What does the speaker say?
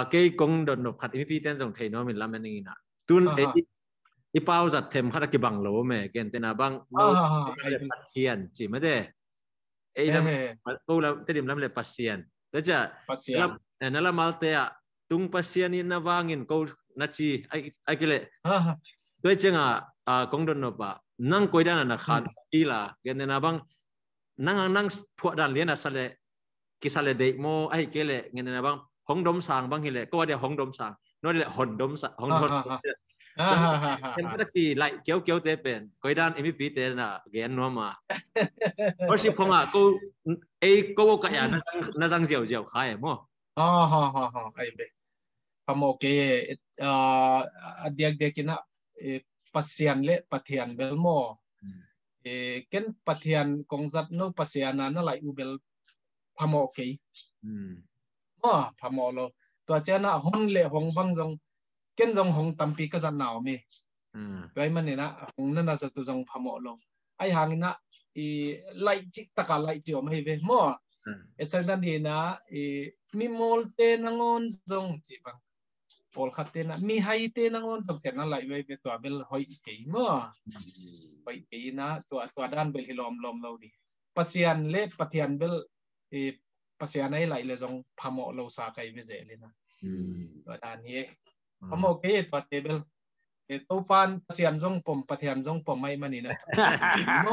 À, cái công đợt nộp khát MVP tên dòng thầy nó mình làm anh nghĩ nè tuân ấy à, ít bao giờ thêm khát cái bằng lỗ mẹ cái tên là bằng nó thiên chỉ mới thế ấy làm câu là tên điểm làm là pasien thế chứ pasien nó là mal thế à tung như na nó vangin câu nó chi ai ai cái lệ à, tôi chừng à à công đợt nộp à năng quay ra là khát ừ. đi là cái tên là bằng năng năng thuộc đàn liên là sao lệ kisale date mo ai kele ngene na bang hong dom sang bang hile ko de hong dom sang no le hon dom sang hong hon em ta ki lại kéo kéo te pen koi dan em pi te na gen no ma or ship không à cô ấy cô ka ya na sang na sang jiao khai mo ha ha ha ha ai be hamo ke adiak de kina pasian le pathian bel mo e ken pathian kong zat no pasiana na lại u bel hamo ke ừ. มาพามอลตัวเจ้าน่ะฮอนเล่หงบังจงเก่นจงหงตัมปีก็จะหนาวมีตัวไอ้มันเนี่ยนะหงนั่นน่ะจะตัวจงพามอลไอ้หางน่ะอีไล่จิกตะกาไล่เจียวไม่เว้มอเอสันนั่นดีนะอีมีมอลเตนงอนจงจีบังพอลขัดเตนะมีไฮเตนงอนจงเจ้าน่ะไหลไว้เวตัวเบลหอยเก๋มอหอยเก๋นะตัวตัวด้านเบลฮิลอมลอมเราดิปัสยันเล็บปัเทียนเบลอีภาษาไหนไหลยเลยตรงพมอเราสากัยไม่เจเลยนะอืมตอนนี้พมอกีปัตเตเบลเอตูปานเสียนทรงผมปะเทียนทรงผมไม่มานี่นะโม